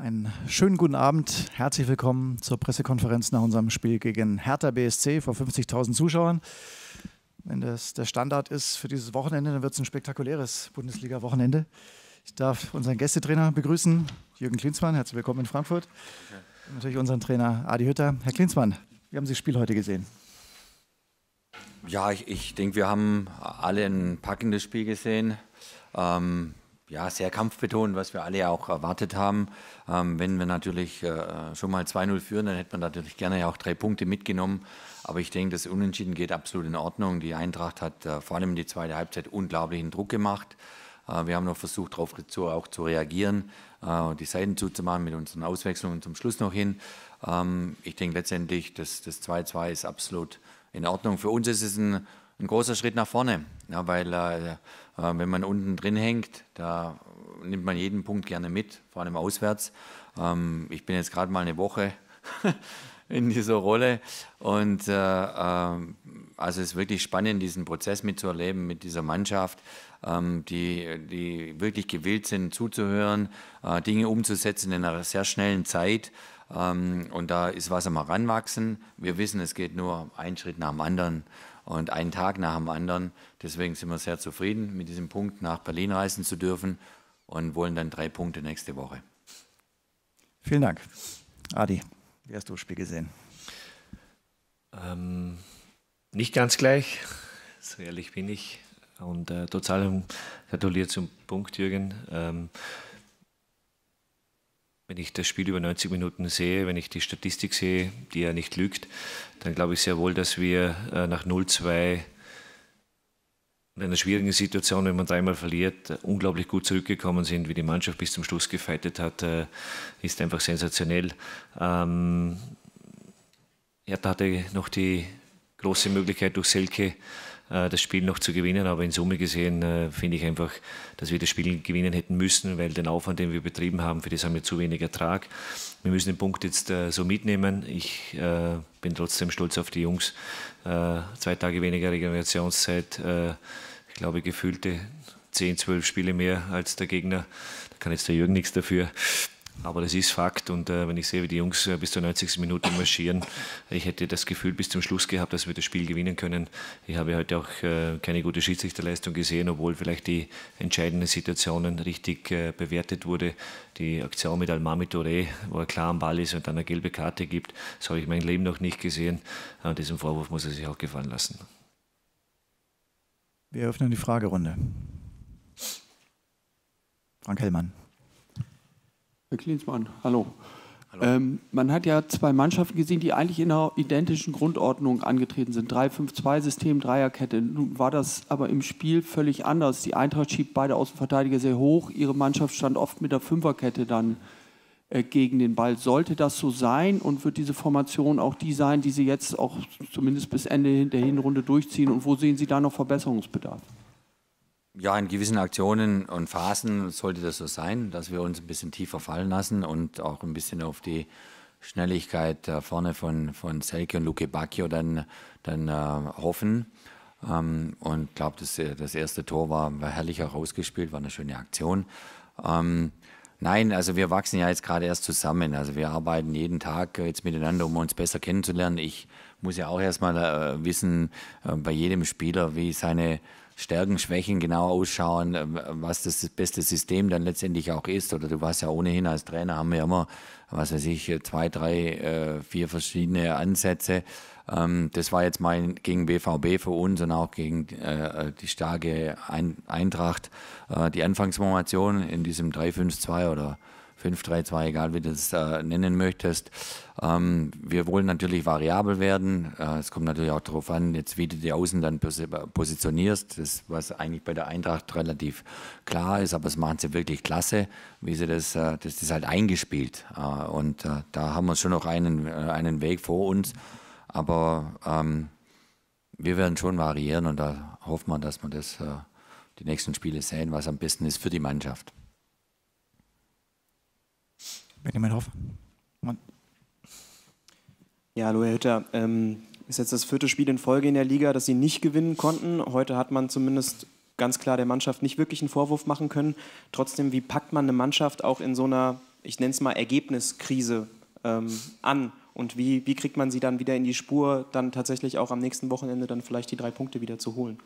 Einen schönen guten Abend. Herzlich willkommen zur Pressekonferenz nach unserem Spiel gegen Hertha BSC vor 50.000 Zuschauern. Wenn das der Standard ist für dieses Wochenende, dann wird es ein spektakuläres Bundesliga-Wochenende. Ich darf unseren Gästetrainer begrüßen, Jürgen Klinsmann. Herzlich willkommen in Frankfurt. Und natürlich unseren Trainer Adi Hütter. Herr Klinsmann, wie haben Sie das Spiel heute gesehen? Ja, ich, ich denke, wir haben alle ein packendes Spiel gesehen. Ähm, ja, sehr kampfbetont, was wir alle ja auch erwartet haben. Ähm, wenn wir natürlich äh, schon mal 2-0 führen, dann hätte man natürlich gerne ja auch drei Punkte mitgenommen. Aber ich denke, das Unentschieden geht absolut in Ordnung. Die Eintracht hat äh, vor allem die zweite Halbzeit unglaublichen Druck gemacht. Äh, wir haben noch versucht, darauf zu, auch zu reagieren, äh, die Seiten zuzumachen mit unseren Auswechslungen zum Schluss noch hin. Ähm, ich denke letztendlich, das 2-2 ist absolut in Ordnung. Für uns ist es ein ein großer Schritt nach vorne, ja, weil äh, äh, wenn man unten drin hängt, da nimmt man jeden Punkt gerne mit, vor allem auswärts. Ähm, ich bin jetzt gerade mal eine Woche in dieser Rolle und äh, äh, also es ist wirklich spannend, diesen Prozess mitzuerleben mit dieser Mannschaft, ähm, die, die wirklich gewillt sind, zuzuhören, äh, Dinge umzusetzen in einer sehr schnellen Zeit. Ähm, und da ist was am Heranwachsen. Wir wissen, es geht nur einen Schritt nach dem anderen und einen Tag nach dem anderen. Deswegen sind wir sehr zufrieden, mit diesem Punkt nach Berlin reisen zu dürfen und wollen dann drei Punkte nächste Woche. Vielen Dank. Adi, wie hast du das Spiel gesehen? Ähm, nicht ganz gleich, so ehrlich bin ich. Und äh, trotz allem gratuliert zum Punkt, Jürgen. Ähm, wenn ich das Spiel über 90 Minuten sehe, wenn ich die Statistik sehe, die ja nicht lügt, dann glaube ich sehr wohl, dass wir äh, nach 0-2 in einer schwierigen Situation, wenn man dreimal verliert, unglaublich gut zurückgekommen sind, wie die Mannschaft bis zum Schluss gefeitet hat, äh, ist einfach sensationell. Er ähm, hatte noch die große Möglichkeit durch Selke, äh, das Spiel noch zu gewinnen. Aber in Summe gesehen äh, finde ich einfach, dass wir das Spiel gewinnen hätten müssen, weil den Aufwand, den wir betrieben haben, für das haben wir zu wenig Ertrag. Wir müssen den Punkt jetzt äh, so mitnehmen. Ich bin trotzdem stolz auf die Jungs. Zwei Tage weniger Regenerationszeit, ich glaube gefühlte 10, 12 Spiele mehr als der Gegner. Da kann jetzt der Jürgen nichts dafür. Aber das ist Fakt und äh, wenn ich sehe, wie die Jungs äh, bis zur 90. Minute marschieren, ich hätte das Gefühl bis zum Schluss gehabt, dass wir das Spiel gewinnen können. Ich habe heute auch äh, keine gute Schiedsrichterleistung gesehen, obwohl vielleicht die entscheidenden Situationen richtig äh, bewertet wurde. Die Aktion mit Almami Touré, wo er klar am Ball ist und dann eine gelbe Karte gibt, das habe ich mein Leben noch nicht gesehen. Äh, diesen Vorwurf muss er sich auch gefallen lassen. Wir eröffnen die Fragerunde. Frank Hellmann. Herr Klinsmann, hallo. hallo. Ähm, man hat ja zwei Mannschaften gesehen, die eigentlich in einer identischen Grundordnung angetreten sind. 3-5-2-System, Dreierkette. Nun war das aber im Spiel völlig anders. Die Eintracht schiebt beide Außenverteidiger sehr hoch. Ihre Mannschaft stand oft mit der Fünferkette dann äh, gegen den Ball. Sollte das so sein und wird diese Formation auch die sein, die Sie jetzt auch zumindest bis Ende der Hinrunde durchziehen? Und wo sehen Sie da noch Verbesserungsbedarf? ja, in gewissen Aktionen und Phasen sollte das so sein, dass wir uns ein bisschen tiefer fallen lassen und auch ein bisschen auf die Schnelligkeit äh, vorne von, von Selke und Luke Bacchio dann, dann äh, hoffen. Ähm, und glaube, das, äh, das erste Tor war, war herrlich herausgespielt, war eine schöne Aktion. Ähm, nein, also wir wachsen ja jetzt gerade erst zusammen. Also wir arbeiten jeden Tag äh, jetzt miteinander, um uns besser kennenzulernen. Ich muss ja auch erstmal äh, wissen, äh, bei jedem Spieler, wie seine Stärken, Schwächen genau ausschauen, äh, was das beste System dann letztendlich auch ist. Oder du warst ja ohnehin als Trainer, haben wir immer, was weiß ich, zwei, drei, äh, vier verschiedene Ansätze. Ähm, das war jetzt mal gegen BVB für uns und auch gegen äh, die starke Eintracht. Die Anfangsformation in diesem 3-5-2 oder 5-3-2, egal wie du es äh, nennen möchtest. Ähm, wir wollen natürlich variabel werden. Äh, es kommt natürlich auch darauf an, jetzt wie du die Außen dann pos positionierst. Das, was eigentlich bei der Eintracht relativ klar ist, aber es machen sie wirklich klasse, wie sie das, äh, das ist halt eingespielt. Äh, und äh, da haben wir schon noch einen, äh, einen Weg vor uns. Aber ähm, wir werden schon variieren und da hoffen wir, dass wir das die nächsten Spiele sehen, was am besten ist für die Mannschaft. Benjamin Hoff. Mann. Ja, hallo Herr Hütter. Ähm, ist jetzt das vierte Spiel in Folge in der Liga, das Sie nicht gewinnen konnten. Heute hat man zumindest ganz klar der Mannschaft nicht wirklich einen Vorwurf machen können. Trotzdem, wie packt man eine Mannschaft auch in so einer, ich nenne es mal Ergebniskrise ähm, an? Und wie, wie kriegt man sie dann wieder in die Spur, dann tatsächlich auch am nächsten Wochenende dann vielleicht die drei Punkte wieder zu holen?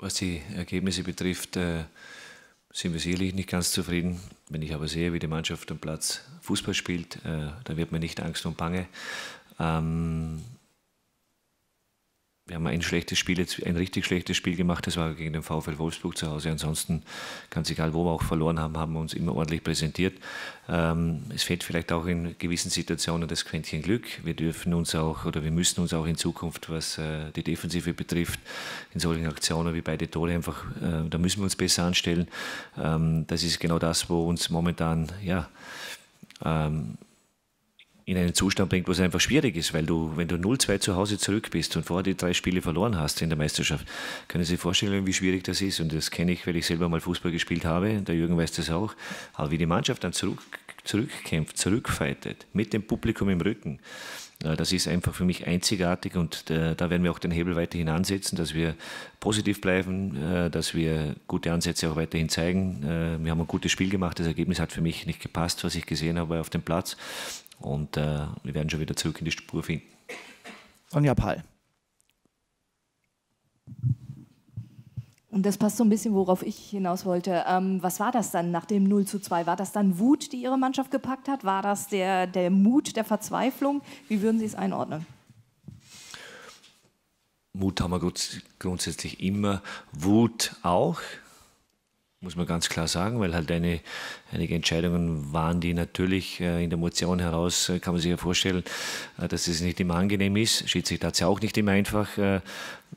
Was die Ergebnisse betrifft, äh sind wir sicherlich nicht ganz zufrieden. Wenn ich aber sehe, wie die Mannschaft am Platz Fußball spielt, äh, dann wird mir nicht Angst und Bange. Ähm, wir haben ein schlechtes Spiel, ein richtig schlechtes Spiel gemacht, das war gegen den VfL Wolfsburg zu Hause. Ansonsten, ganz egal, wo wir auch verloren haben, haben wir uns immer ordentlich präsentiert. Ähm, es fehlt vielleicht auch in gewissen Situationen das Quäntchen Glück. Wir dürfen uns auch oder wir müssen uns auch in Zukunft, was äh, die Defensive betrifft, in solchen Aktionen wie beide Tore einfach, äh, da müssen wir uns besser anstellen. Ähm, das ist genau das, wo uns momentan, ja, ähm, in einen Zustand bringt, wo es einfach schwierig ist, weil du, wenn du 0-2 zu Hause zurück bist und vorher die drei Spiele verloren hast in der Meisterschaft, können Sie sich vorstellen, wie schwierig das ist. Und das kenne ich, weil ich selber mal Fußball gespielt habe, der Jürgen weiß das auch, aber wie die Mannschaft dann zurück, zurückkämpft, zurückfightet, mit dem Publikum im Rücken. Äh, das ist einfach für mich einzigartig und äh, da werden wir auch den Hebel weiterhin ansetzen, dass wir positiv bleiben, äh, dass wir gute Ansätze auch weiterhin zeigen. Wir haben ein gutes Spiel gemacht, das Ergebnis hat für mich nicht gepasst, was ich gesehen habe auf dem Platz. Und äh, wir werden schon wieder zurück in die Spur finden. Sonja Pall. Und das passt so ein bisschen, worauf ich hinaus wollte. Ähm, was war das dann nach dem 0 zu 2? War das dann Wut, die Ihre Mannschaft gepackt hat? War das der, der Mut der Verzweiflung? Wie würden Sie es einordnen? Mut haben wir grundsätzlich immer, Wut auch. Muss man ganz klar sagen, weil halt eine, einige Entscheidungen waren, die natürlich äh, in der Motion heraus, äh, kann man sich ja vorstellen, äh, dass es nicht immer angenehm ist. Schiedsrichter hat es ja auch nicht immer einfach.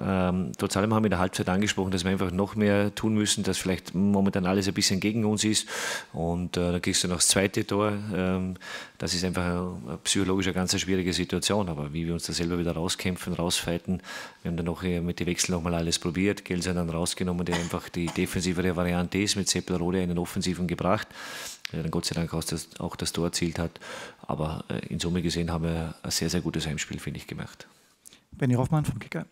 Ähm, trotz allem haben wir in der Halbzeit angesprochen, dass wir einfach noch mehr tun müssen, dass vielleicht momentan alles ein bisschen gegen uns ist. Und äh, dann kriegst du noch das zweite Tor. Ähm, das ist einfach eine, psychologisch eine ganz schwierige Situation. Aber wie wir uns da selber wieder rauskämpfen, rausfighten, wir haben dann noch mit den Wechseln nochmal alles probiert. Gelsen dann rausgenommen, der einfach die defensivere Variante ist, mit Seppel-Rode einen offensiven gebracht der dann Gott sei Dank auch das, auch das, Tor erzielt hat. Aber äh, in Summe gesehen haben wir ein sehr, sehr gutes Heimspiel, finde ich, gemacht. Benny Hoffmann vom Kicker.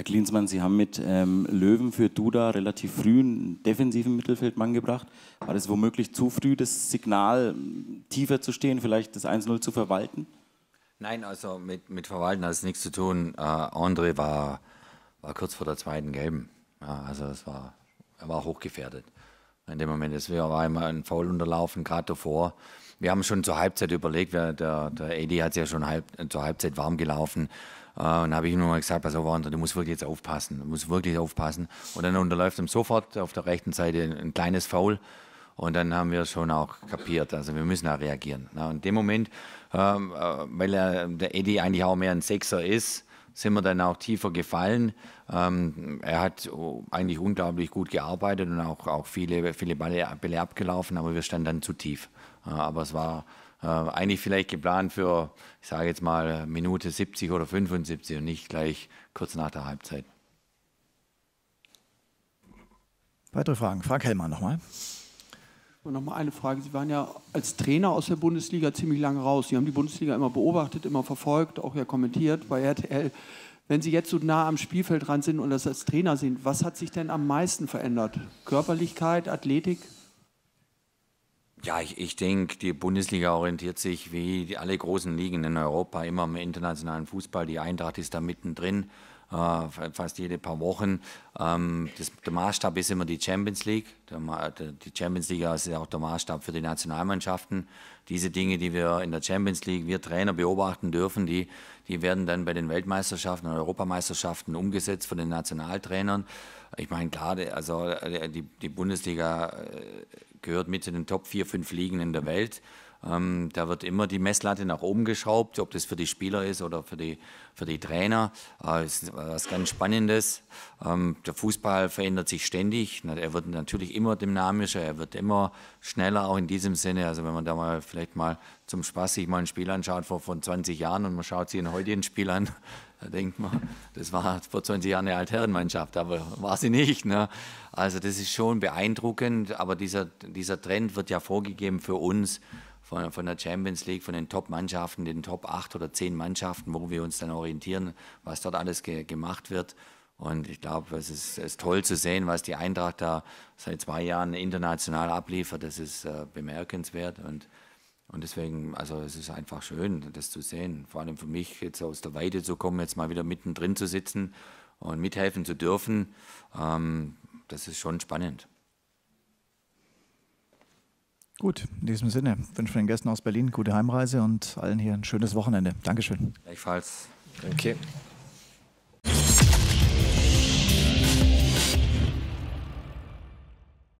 Herr Klinsmann, Sie haben mit ähm, Löwen für Duda relativ früh einen defensiven Mittelfeldmann gebracht. War das womöglich zu früh, das Signal ähm, tiefer zu stehen, vielleicht das 1-0 zu verwalten? Nein, also mit, mit Verwalten hat es nichts zu tun. Äh, André war, war kurz vor der zweiten Gelben. Ja, also es war, er war hochgefährdet. In dem Moment, es er immer ein Foul unterlaufen, gerade davor wir haben schon zur Halbzeit überlegt, wir, der, der Edi hat es ja schon halb, zur Halbzeit warm gelaufen. Äh, und habe ich ihm nur mal gesagt, pass auf, André, du musst wirklich jetzt aufpassen, du musst wirklich aufpassen. Und dann unterläuft ihm sofort auf der rechten Seite ein, ein kleines Foul. Und dann haben wir schon auch kapiert, also wir müssen da reagieren. Na, in dem Moment, ähm, äh, weil er, der Eddie eigentlich auch mehr ein Sechser ist, sind wir dann auch tiefer gefallen. Ähm, er hat eigentlich unglaublich gut gearbeitet und auch, auch viele, viele Bälle, Bälle abgelaufen, aber wir standen dann zu tief. Äh, aber es war äh, eigentlich vielleicht geplant für, ich sage jetzt mal, Minute 70 oder 75 und nicht gleich kurz nach der Halbzeit. Weitere Fragen? Frank Hellmann nochmal. Und nochmal eine Frage. Sie waren ja als Trainer aus der Bundesliga ziemlich lange raus. Sie haben die Bundesliga immer beobachtet, immer verfolgt, auch ja kommentiert bei RTL. Wenn Sie jetzt so nah am Spielfeld dran sind und das als Trainer sind, was hat sich denn am meisten verändert? Körperlichkeit, Athletik? Ja, ich, ich denke, die Bundesliga orientiert sich wie alle großen Ligen in Europa immer am internationalen Fußball. Die Eintracht ist da mittendrin äh, fast jede paar Wochen. Ähm, das, der Maßstab ist immer die Champions League. Der, der, die Champions League also ist ja auch der Maßstab für die Nationalmannschaften. Diese Dinge, die wir in der Champions League, wir Trainer beobachten dürfen, die, die werden dann bei den Weltmeisterschaften und Europameisterschaften umgesetzt von den Nationaltrainern. Ich meine, klar, also die, die Bundesliga äh, gehört mit zu den Top 4, 5 Ligen in der Welt. Ähm, da wird immer die Messlatte nach oben geschraubt, ob das für die Spieler ist oder für die, für die Trainer. Äh, ist was ganz Spannendes. Ähm, der Fußball verändert sich ständig. Er wird natürlich immer dynamischer, er wird immer schneller, auch in diesem Sinne. Also wenn man da mal vielleicht mal zum Spaß sich mal ein Spiel anschaut vor, vor 20 Jahren und man schaut sich ein heutigen Spiel an, da denkt man, das war vor 20 Jahren eine Altherrenmannschaft, aber war sie nicht. Ne? Also das ist schon beeindruckend, aber dieser, dieser Trend wird ja vorgegeben für uns von, von der Champions League, von den Top-Mannschaften, den Top 8 oder 10 Mannschaften, wo wir uns dann orientieren, was dort alles ge gemacht wird. Und ich glaube, es ist, ist, toll zu sehen, was die Eintracht da seit zwei Jahren international abliefert. Das ist äh, bemerkenswert. Und, und deswegen, also es ist einfach schön, das zu sehen. Vor allem für mich, jetzt aus der Weide zu kommen, jetzt mal wieder mittendrin zu sitzen und mithelfen zu dürfen, ähm, das ist schon spannend. Gut, in diesem Sinne wünschen wir den Gästen aus Berlin gute Heimreise und allen hier ein schönes Wochenende. Dankeschön. Gleichfalls. Okay.